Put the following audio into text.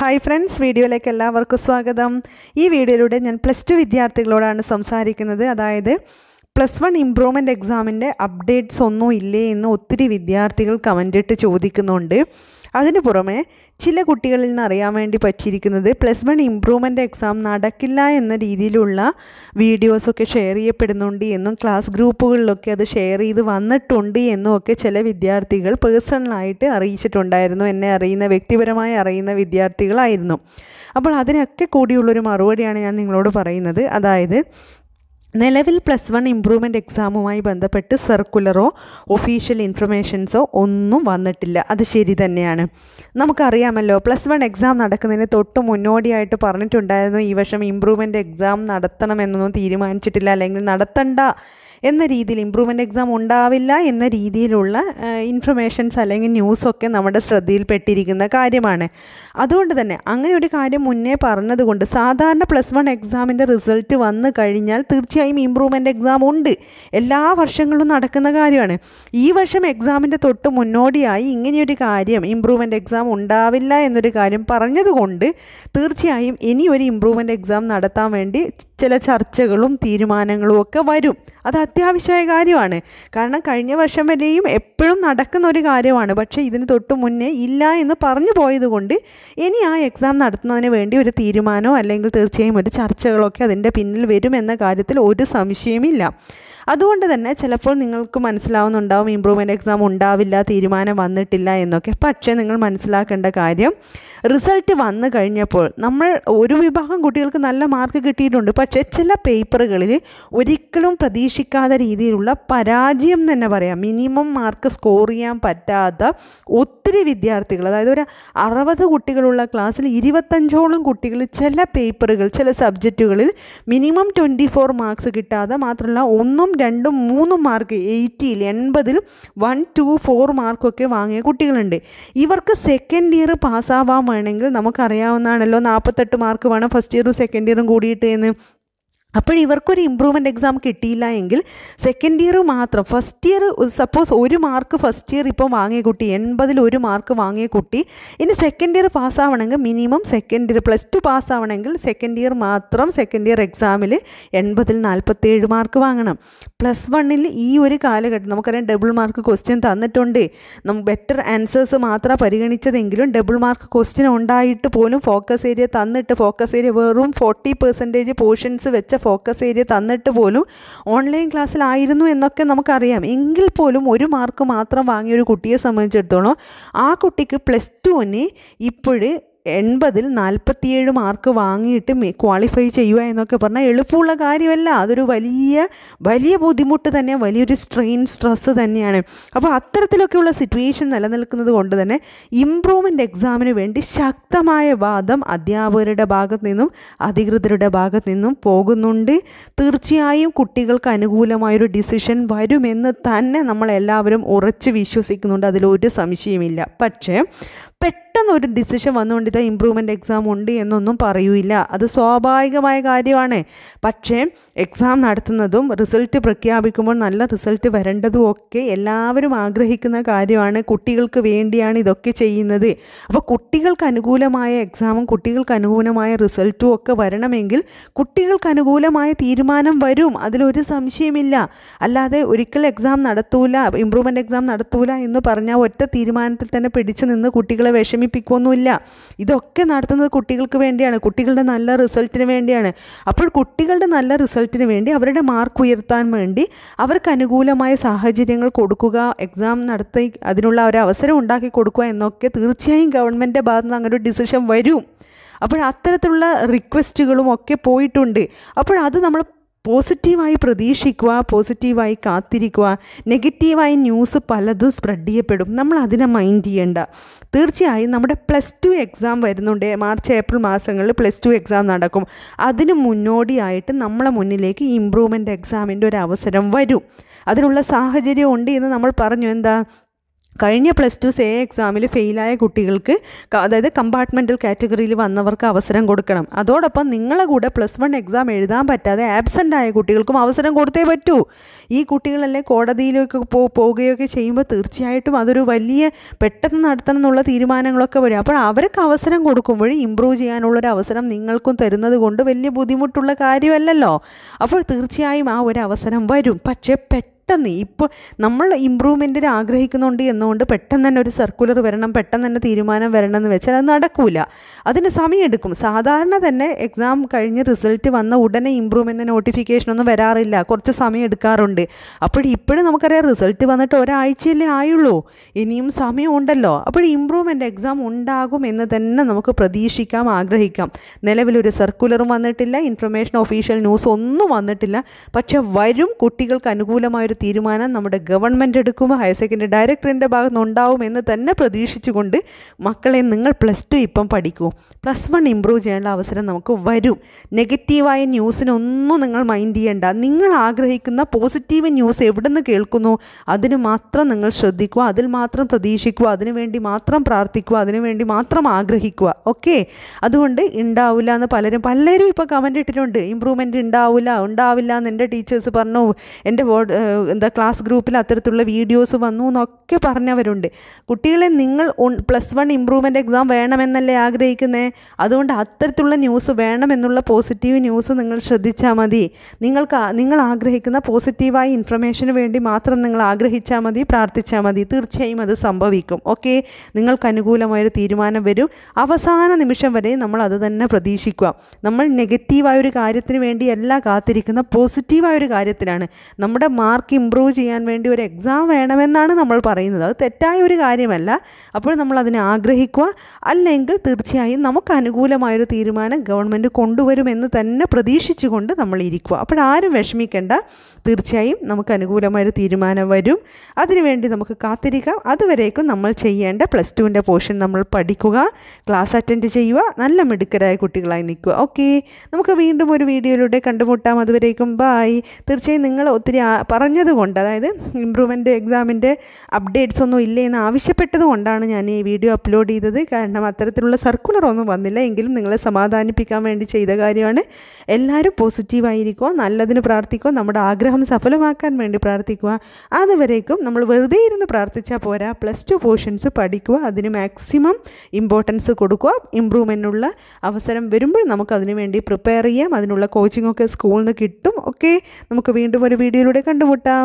hi friends വീഡിയോയിലേക്ക് എല്ലാവർക്കും സ്വാഗതം ഈ വീഡിയോയിലൂടെ ഞാൻ പ്ലസ് ടു വിദ്യാർത്ഥികളോടാണ് സംസാരിക്കുന്നത് അതായത് പ്ലസ് വൺ ഇമ്പ്രൂവ്മെൻറ്റ് എക്സാമിൻ്റെ അപ്ഡേറ്റ്സ് ഒന്നും ഇല്ലേ എന്ന് ഒത്തിരി വിദ്യാർത്ഥികൾ കമൻറ്റിട്ട് ചോദിക്കുന്നുണ്ട് അതിനു പുറമെ ചില കുട്ടികളിൽ നിന്ന് അറിയാൻ വേണ്ടി പറ്റിയിരിക്കുന്നത് പ്ലസ് വൺ ഇമ്പ്രൂവ്മെൻ്റ് എക്സാം നടക്കില്ല എന്ന രീതിയിലുള്ള വീഡിയോസൊക്കെ ഷെയർ ചെയ്യപ്പെടുന്നുണ്ട് എന്നും ക്ലാസ് ഗ്രൂപ്പുകളിലൊക്കെ അത് ഷെയർ ചെയ്ത് വന്നിട്ടുണ്ട് എന്നും ഒക്കെ ചില വിദ്യാർത്ഥികൾ പേഴ്സണലായിട്ട് അറിയിച്ചിട്ടുണ്ടായിരുന്നു എന്നെ അറിയുന്ന വ്യക്തിപരമായി അറിയുന്ന വിദ്യാർത്ഥികളായിരുന്നു അപ്പോൾ അതിനൊക്കെ കൂടിയുള്ളൊരു മറുപടിയാണ് ഞാൻ നിങ്ങളോട് പറയുന്നത് അതായത് നിലവിൽ പ്ലസ് വൺ ഇമ്പ്രൂവ്മെൻ്റ് എക്സാമുമായി ബന്ധപ്പെട്ട് സർക്കുലറോ ഒഫീഷ്യൽ ഇൻഫർമേഷൻസോ ഒന്നും വന്നിട്ടില്ല അത് ശരി തന്നെയാണ് നമുക്കറിയാമല്ലോ പ്ലസ് വൺ എക്സാം നടക്കുന്നതിന് തൊട്ട് മുന്നോടിയായിട്ട് പറഞ്ഞിട്ടുണ്ടായിരുന്നു ഈ വർഷം ഇമ്പ്രൂവ്മെൻ്റ് എക്സാം നടത്തണമെന്നൊന്നും തീരുമാനിച്ചിട്ടില്ല അല്ലെങ്കിൽ നടത്തണ്ട എന്ന രീതിയിൽ ഇമ്പ്രൂവ്മെൻറ്റ് എക്സാം ഉണ്ടാവില്ല എന്ന രീതിയിലുള്ള ഇൻഫർമേഷൻസ് അല്ലെങ്കിൽ ന്യൂസൊക്കെ നമ്മുടെ ശ്രദ്ധയിൽപ്പെട്ടിരിക്കുന്ന കാര്യമാണ് അതുകൊണ്ട് തന്നെ അങ്ങനെ ഒരു കാര്യം മുന്നേ പറഞ്ഞതുകൊണ്ട് സാധാരണ പ്ലസ് വൺ എക്സാമിൻ്റെ റിസൾട്ട് വന്നു കഴിഞ്ഞാൽ തീർച്ചയായും ഇമ്പ്രൂവ്മെൻ്റ് എക്സാം ഉണ്ട് എല്ലാ വർഷങ്ങളും നടക്കുന്ന കാര്യമാണ് ഈ വർഷം എക്സാമിൻ്റെ തൊട്ട് മുന്നോടിയായി ഇങ്ങനെയൊരു കാര്യം ഇമ്പ്രൂവ്മെൻറ്റ് എക്സാം ഉണ്ടാവില്ല എന്നൊരു കാര്യം പറഞ്ഞതുകൊണ്ട് തീർച്ചയായും ഇനി ഒരു ഇമ്പ്രൂവ്മെൻ്റ് എക്സാം നടത്താൻ വേണ്ടി ചില ചർച്ചകളും തീരുമാനങ്ങളും ഒക്കെ വരും അത് അത്യാവശ്യമായ കാര്യമാണ് കാരണം കഴിഞ്ഞ വർഷം വരെയും എപ്പോഴും നടക്കുന്ന ഒരു കാര്യമാണ് പക്ഷേ ഇതിന് തൊട്ട് മുന്നേ ഇല്ല എന്ന് പറഞ്ഞു പോയതുകൊണ്ട് ഇനി ആ എക്സാം നടത്തുന്നതിന് വേണ്ടി ഒരു തീരുമാനമോ അല്ലെങ്കിൽ തീർച്ചയായും ഒരു ചർച്ചകളൊക്കെ അതിൻ്റെ പിന്നിൽ വരുമെന്ന കാര്യത്തിൽ ഒരു സംശയമില്ല അതുകൊണ്ട് തന്നെ ചിലപ്പോൾ നിങ്ങൾക്ക് മനസ്സിലാവുന്നുണ്ടാവും ഇമ്പ്രൂവ്മെൻറ്റ് എക്സാം ഉണ്ടാവില്ല തീരുമാനം വന്നിട്ടില്ല എന്നൊക്കെ പക്ഷേ നിങ്ങൾ മനസ്സിലാക്കേണ്ട കാര്യം റിസൾട്ട് വന്നു കഴിഞ്ഞപ്പോൾ നമ്മൾ ഒരു വിഭാഗം കുട്ടികൾക്ക് നല്ല മാർക്ക് കിട്ടിയിട്ടുണ്ട് പക്ഷേ ചില പേപ്പറുകളിൽ ഒരിക്കലും പ്രതീക്ഷിക്കാൻ പറ്റാത്ത രീതിയിലുള്ള പരാജയം തന്നെ പറയാം മിനിമം മാർക്ക് സ്കോർ ചെയ്യാൻ പറ്റാത്ത ഒത്തിരി വിദ്യാർത്ഥികൾ അതായത് ഒരു അറുപത് കുട്ടികളുള്ള ക്ലാസ്സിൽ ഇരുപത്തഞ്ചോളം കുട്ടികൾ ചില പേപ്പറുകൾ ചില സബ്ജക്റ്റുകളിൽ മിനിമം ട്വൻറ്റി ഫോർ മാർക്സ് കിട്ടാതെ മാത്രമല്ല ഒന്നും രണ്ടും മൂന്നും മാർക്ക് എയ്റ്റിയിൽ എൺപതിൽ വൺ ടു ഫോർ മാർക്കൊക്കെ വാങ്ങിയ കുട്ടികളുണ്ട് ഇവർക്ക് സെക്കൻഡ് ഇയർ പാസ്സാവാൻ വേണമെങ്കിൽ നമുക്കറിയാവുന്നതാണല്ലോ നാൽപ്പത്തെട്ട് മാർക്ക് വേണം ഫസ്റ്റ് ഇയറും സെക്കൻഡ് ഇയറും കൂടിയിട്ട് എന്ന് അപ്പോൾ ഇവർക്കൊരു ഇമ്പ്രൂവ്മെൻ്റ് എക്സാം കിട്ടിയില്ല എങ്കിൽ സെക്കൻഡ് ഇയർ മാത്രം ഫസ്റ്റ് ഇയർ സപ്പോസ് ഒരു മാർക്ക് ഫസ്റ്റ് ഇയർ ഇപ്പോൾ വാങ്ങിയ കുട്ടി എൺപതിൽ ഒരു മാർക്ക് വാങ്ങിയ കുട്ടി ഇനി സെക്കൻഡ് ഇയർ പാസ്സാവണമെങ്കിൽ minimum second year plus two പാസ്സാവണമെങ്കിൽ സെക്കൻഡ് ഇയർ മാത്രം സെക്കൻഡ് ഇയർ എക്സാമിൽ എൺപതിൽ നാൽപ്പത്തേഴ് മാർക്ക് വാങ്ങണം പ്ലസ് വണ്ണിൽ ഈ ഒരു കാലഘട്ടം നമുക്കറിയാം ഡബിൾ മാർക്ക് ക്വസ്റ്റ്യൻ തന്നിട്ടുണ്ട് നമുക്ക് ബെറ്റർ ആൻസേഴ്സ് മാത്രം പരിഗണിച്ചതെങ്കിലും ഡബിൾ മാർക്ക് ക്വസ്റ്റ്യൻ ഉണ്ടായിട്ട് പോലും ഫോക്കസ് ഏരിയ തന്നിട്ട് ഫോക്കസ് ഏരിയ വെറും ഫോർട്ടി പെർസെൻറ്റേജ് പോർഷൻസ് വെച്ച ഫോക്കസ് ഏരിയ തന്നിട്ട് പോലും ഓൺലൈൻ ക്ലാസ്സിലായിരുന്നു എന്നൊക്കെ നമുക്കറിയാം എങ്കിൽ പോലും ഒരു മാർക്ക് മാത്രം വാങ്ങിയ ഒരു കുട്ടിയെ സംബന്ധിച്ചിടത്തോളം ആ കുട്ടിക്ക് പ്ലസ് ടുവിന് ഇപ്പോഴും എൺപതിൽ നാൽപ്പത്തിയേഴ് മാർക്ക് വാങ്ങിയിട്ട് ക്വാളിഫൈ ചെയ്യുക എന്നൊക്കെ പറഞ്ഞാൽ എളുപ്പമുള്ള കാര്യമല്ല അതൊരു വലിയ വലിയ ബുദ്ധിമുട്ട് തന്നെ വലിയൊരു സ്ട്രെയിൻ സ്ട്രെസ്സ് തന്നെയാണ് അപ്പോൾ അത്തരത്തിലൊക്കെയുള്ള സിറ്റുവേഷൻ നിലനിൽക്കുന്നത് കൊണ്ട് തന്നെ ഇമ്പ്രൂവ്മെൻ്റ് എക്സാമിന് വേണ്ടി ശക്തമായ വാദം അധ്യാപകരുടെ ഭാഗത്തു നിന്നും അധികൃതരുടെ ഭാഗത്തു നിന്നും പോകുന്നുണ്ട് തീർച്ചയായും കുട്ടികൾക്ക് അനുകൂലമായൊരു ഡിസിഷൻ വരുമെന്ന് തന്നെ നമ്മളെല്ലാവരും ഉറച്ച് വിശ്വസിക്കുന്നുണ്ട് അതിലൊരു സംശയമില്ല പക്ഷേ പെട്ടെന്ന് ഒരു ഡിസിഷൻ വന്നുകൊണ്ട് ഇതാ ഇമ്പ്രൂവ്മെൻറ്റ് എക്സാം ഉണ്ട് എന്നൊന്നും പറയൂല അത് സ്വാഭാവികമായ കാര്യമാണ് പക്ഷേ എക്സാം നടത്തുന്നതും റിസൾട്ട് പ്രഖ്യാപിക്കുമ്പോൾ നല്ല റിസൾട്ട് വരേണ്ടതും ഒക്കെ എല്ലാവരും ആഗ്രഹിക്കുന്ന കാര്യമാണ് കുട്ടികൾക്ക് വേണ്ടിയാണ് ഇതൊക്കെ ചെയ്യുന്നത് അപ്പോൾ കുട്ടികൾക്ക് അനുകൂലമായ എക്സാമും കുട്ടികൾക്ക് അനുകൂലമായ റിസൾട്ടും ഒക്കെ വരണമെങ്കിൽ കുട്ടികൾക്ക് അനുകൂലമായ തീരുമാനം വരും അതിലൊരു സംശയമില്ല അല്ലാതെ ഒരിക്കൽ എക്സാം നടത്തൂല ഇമ്പ്രൂവ്മെൻ്റ് എക്സാം നടത്തൂല എന്ന് പറഞ്ഞാൽ ഒറ്റ തീരുമാനത്തിൽ തന്നെ പിടിച്ചു നിന്ന് കുട്ടികളെ വിഷമി വിഷമിപ്പിക്കുകയൊന്നുമില്ല ഇതൊക്കെ നടത്തുന്നത് കുട്ടികൾക്ക് വേണ്ടിയാണ് കുട്ടികളുടെ നല്ല റിസൾട്ടിന് വേണ്ടിയാണ് അപ്പോൾ കുട്ടികളുടെ നല്ല റിസൾട്ടിന് വേണ്ടി അവരുടെ മാർക്ക് ഉയർത്താൻ വേണ്ടി അവർക്ക് അനുകൂലമായ സാഹചര്യങ്ങൾ കൊടുക്കുക എക്സാം നടത്തി അതിനുള്ള ഒരു അവസരം ഉണ്ടാക്കി കൊടുക്കുക എന്നൊക്കെ തീർച്ചയായും ഗവൺമെൻറ്റിൻ്റെ ഭാഗത്തു നിന്ന് അങ്ങനെ ഒരു ഡിസിഷൻ വരും അപ്പോൾ അത്തരത്തിലുള്ള റിക്വസ്റ്റുകളും ഒക്കെ പോയിട്ടുണ്ട് അപ്പോൾ അത് നമ്മൾ പോസിറ്റീവായി പ്രതീക്ഷിക്കുക പോസിറ്റീവായി കാത്തിരിക്കുക നെഗറ്റീവായി ന്യൂസ് പലതും സ്പ്രെഡ് ചെയ്യപ്പെടും നമ്മൾ അതിനെ മൈൻഡ് ചെയ്യേണ്ട തീർച്ചയായും നമ്മുടെ പ്ലസ് ടു എക്സാം വരുന്നുണ്ട് മാർച്ച് ഏപ്രിൽ മാസങ്ങളിൽ പ്ലസ് ടു എക്സാം നടക്കും അതിന് മുന്നോടിയായിട്ട് നമ്മളെ മുന്നിലേക്ക് ഇമ്പ്രൂവ്മെൻ്റ് എക്സാമിൻ്റെ ഒരു അവസരം വരും അതിനുള്ള സാഹചര്യം ഉണ്ട് എന്ന് നമ്മൾ പറഞ്ഞു എന്താ കഴിഞ്ഞ പ്ലസ് ടു സേ എക്സാമിൽ ഫെയിലായ കുട്ടികൾക്ക് അതായത് കമ്പാർട്ട്മെൻറ്റൽ കാറ്റഗറിയിൽ വന്നവർക്ക് അവസരം കൊടുക്കണം അതോടൊപ്പം നിങ്ങളെ കൂടെ പ്ലസ് വൺ എക്സാം എഴുതാൻ പറ്റാതെ ആബ്സെൻ്റ് ആയ കുട്ടികൾക്കും അവസരം കൊടുത്തേ പറ്റൂ ഈ കുട്ടികളല്ലേ കോടതിയിലൊക്കെ പോ പോവുകയൊക്കെ ചെയ്യുമ്പോൾ തീർച്ചയായിട്ടും അതൊരു വലിയ പെട്ടെന്ന് നടത്തണം എന്നുള്ള തീരുമാനങ്ങളൊക്കെ വരും അപ്പോൾ അവർക്ക് അവസരം കൊടുക്കുമ്പോൾ ഇമ്പ്രൂവ് ചെയ്യാനുള്ളൊരു അവസരം നിങ്ങൾക്കും തരുന്നത് കൊണ്ട് വലിയ ബുദ്ധിമുട്ടുള്ള കാര്യമല്ലല്ലോ അപ്പോൾ തീർച്ചയായും ആ ഒരു അവസരം വരും പക്ഷേ പെട്ടെന്ന് പെട്ടെന്ന് ഇപ്പോൾ നമ്മൾ ഇമ്പ്രൂവ്മെൻറ്റിന് ആഗ്രഹിക്കുന്നുണ്ട് എന്നുകൊണ്ട് പെട്ടെന്ന് തന്നെ ഒരു സർക്കുലർ വരണം പെട്ടെന്ന് തന്നെ തീരുമാനം വരണം എന്ന് വെച്ചാൽ അത് നടക്കൂല അതിന് സമയമെടുക്കും സാധാരണ തന്നെ എക്സാം കഴിഞ്ഞ് റിസൾട്ട് വന്ന ഉടനെ ഇമ്പ്രൂവ്മെൻറ്റ് ഒന്നും വരാറില്ല കുറച്ച് സമയം എടുക്കാറുണ്ട് അപ്പോൾ ഇപ്പോഴും നമുക്കറിയാം റിസൾട്ട് വന്നിട്ട് ഒരാഴ്ചയല്ലേ ആയുള്ളൂ ഇനിയും സമയമുണ്ടല്ലോ അപ്പോൾ ഇമ്പ്രൂവ്മെൻറ്റ് എക്സാം ഉണ്ടാകും എന്ന് തന്നെ നമുക്ക് പ്രതീക്ഷിക്കാം ആഗ്രഹിക്കാം നിലവിലൊരു സർക്കുലറും വന്നിട്ടില്ല ഇൻഫർമേഷൻ ഒഫീഷ്യൽ ന്യൂസ് ഒന്നും വന്നിട്ടില്ല പക്ഷേ വരും കുട്ടികൾക്ക് അനുകൂലമായ ഒരു തീരുമാനം നമ്മുടെ ഗവൺമെൻറ് എടുക്കുമ്പോൾ ഹയർ സെക്കൻഡറി ഡയറക്ടറിൻ്റെ ഭാഗത്ത് ഉണ്ടാവും എന്ന് തന്നെ പ്രതീക്ഷിച്ചുകൊണ്ട് മക്കളെ നിങ്ങൾ പ്ലസ് ടു ഇപ്പം പഠിക്കൂ പ്ലസ് വൺ ഇമ്പ്രൂവ് ചെയ്യാനുള്ള അവസരം നമുക്ക് വരും നെഗറ്റീവായ ന്യൂസിനൊന്നും നിങ്ങൾ മൈൻഡ് ചെയ്യേണ്ട നിങ്ങൾ ആഗ്രഹിക്കുന്ന പോസിറ്റീവ് ന്യൂസ് എവിടെ നിന്ന് കേൾക്കുന്നു അതിന് മാത്രം നിങ്ങൾ ശ്രദ്ധിക്കുക അതിൽ മാത്രം പ്രതീക്ഷിക്കുക അതിനുവേണ്ടി മാത്രം പ്രാർത്ഥിക്കുക അതിനുവേണ്ടി മാത്രം ആഗ്രഹിക്കുക ഓക്കെ അതുകൊണ്ട് ഉണ്ടാവില്ല എന്ന് പലരും പലരും ഇപ്പോൾ കമൻ്റ് ഇട്ടിട്ടുണ്ട് ഇമ്പ്രൂവ്മെൻറ്റ് ഉണ്ടാവില്ല ഉണ്ടാവില്ല എന്ന് എൻ്റെ ടീച്ചേഴ്സ് പറഞ്ഞു എൻ്റെ എന്താ ക്ലാസ് ഗ്രൂപ്പിൽ അത്തരത്തിലുള്ള വീഡിയോസ് വന്നു എന്നൊക്കെ പറഞ്ഞവരുണ്ട് കുട്ടികളെ നിങ്ങൾ പ്ലസ് വൺ ഇമ്പ്രൂവ്മെൻ്റ് എക്സാം വേണമെന്നല്ലേ ആഗ്രഹിക്കുന്നത് അതുകൊണ്ട് അത്തരത്തിലുള്ള ന്യൂസ് വേണമെന്നുള്ള പോസിറ്റീവ് ന്യൂസ് നിങ്ങൾ ശ്രദ്ധിച്ചാൽ മതി നിങ്ങൾക്ക് നിങ്ങൾ ആഗ്രഹിക്കുന്ന പോസിറ്റീവായ ഇൻഫർമേഷന് വേണ്ടി മാത്രം നിങ്ങൾ ആഗ്രഹിച്ചാൽ മതി പ്രാർത്ഥിച്ചാൽ മതി തീർച്ചയായും അത് സംഭവിക്കും ഓക്കെ നിങ്ങൾക്ക് അനുകൂലമായൊരു തീരുമാനം വരും അവസാന നിമിഷം വരെ നമ്മൾ അത് തന്നെ പ്രതീക്ഷിക്കുക നമ്മൾ നെഗറ്റീവായൊരു കാര്യത്തിന് വേണ്ടിയല്ല കാത്തിരിക്കുന്ന പോസിറ്റീവായൊരു കാര്യത്തിലാണ് നമ്മുടെ മാർക്ക് ബാക്കി ഇമ്പ്രൂവ് ചെയ്യാൻ വേണ്ടി ഒരു എക്സാം വേണമെന്നാണ് നമ്മൾ പറയുന്നത് അത് തെറ്റായ ഒരു കാര്യമല്ല അപ്പോൾ നമ്മൾ അതിനെ ആഗ്രഹിക്കുക അല്ലെങ്കിൽ തീർച്ചയായും നമുക്ക് അനുകൂലമായൊരു തീരുമാനം ഗവൺമെൻറ് കൊണ്ടുവരുമെന്ന് തന്നെ പ്രതീക്ഷിച്ചുകൊണ്ട് നമ്മൾ ഇരിക്കുക അപ്പോഴാരും വിഷമിക്കേണ്ട തീർച്ചയായും നമുക്ക് അനുകൂലമായൊരു തീരുമാനം വരും അതിനുവേണ്ടി നമുക്ക് കാത്തിരിക്കാം അതുവരേക്കും നമ്മൾ ചെയ്യേണ്ട പ്ലസ് ടുവിൻ്റെ പോർഷൻ നമ്മൾ പഠിക്കുക ക്ലാസ് അറ്റൻഡ് ചെയ്യുക നല്ല മിടുക്കരായ കുട്ടികളായി നിൽക്കുക ഓക്കെ നമുക്ക് വീണ്ടും ഒരു വീഡിയോയിലൂടെ കണ്ടുമുട്ടാം അതുവരേക്കും ബായ് തീർച്ചയായും നിങ്ങൾ ഒത്തിരി പറഞ്ഞ കൊണ്ട് അതായത് ഇമ്പ്രൂവ്മെൻ്റ് എക്സാമിൻ്റെ അപ്ഡേറ്റ്സ് ഒന്നും ഇല്ല ആവശ്യപ്പെട്ടത് കൊണ്ടാണ് ഞാൻ ഈ വീഡിയോ അപ്ലോഡ് ചെയ്തത് കാരണം അത്തരത്തിലുള്ള സർക്കുലർ ഒന്നും വന്നില്ല എങ്കിലും നിങ്ങളെ സമാധാനിപ്പിക്കാൻ വേണ്ടി ചെയ്ത കാര്യമാണ് എല്ലാവരും പോസിറ്റീവായിരിക്കുക നല്ലതിന് പ്രാർത്ഥിക്കുക നമ്മുടെ ആഗ്രഹം സഫലമാക്കാൻ വേണ്ടി പ്രാർത്ഥിക്കുക അതുവരേക്കും നമ്മൾ വെറുതെ ഇരുന്ന് പ്രാർത്ഥിച്ചാൽ പോരാ പ്ലസ് ടു പോർഷൻസ് പഠിക്കുക അതിന് മാക്സിമം ഇമ്പോർട്ടൻസ് കൊടുക്കുക ഇമ്പ്രൂവ്മെൻറ്റിനുള്ള അവസരം വരുമ്പോൾ നമുക്ക് അതിനു വേണ്ടി പ്രിപ്പയർ ചെയ്യാം അതിനുള്ള കോച്ചിങ്ങൊക്കെ സ്കൂളിൽ നിന്ന് കിട്ടും ഓക്കെ നമുക്ക് വീണ്ടും ഒരു വീഡിയോയിലൂടെ കണ്ടുമുട്ടാം টাটা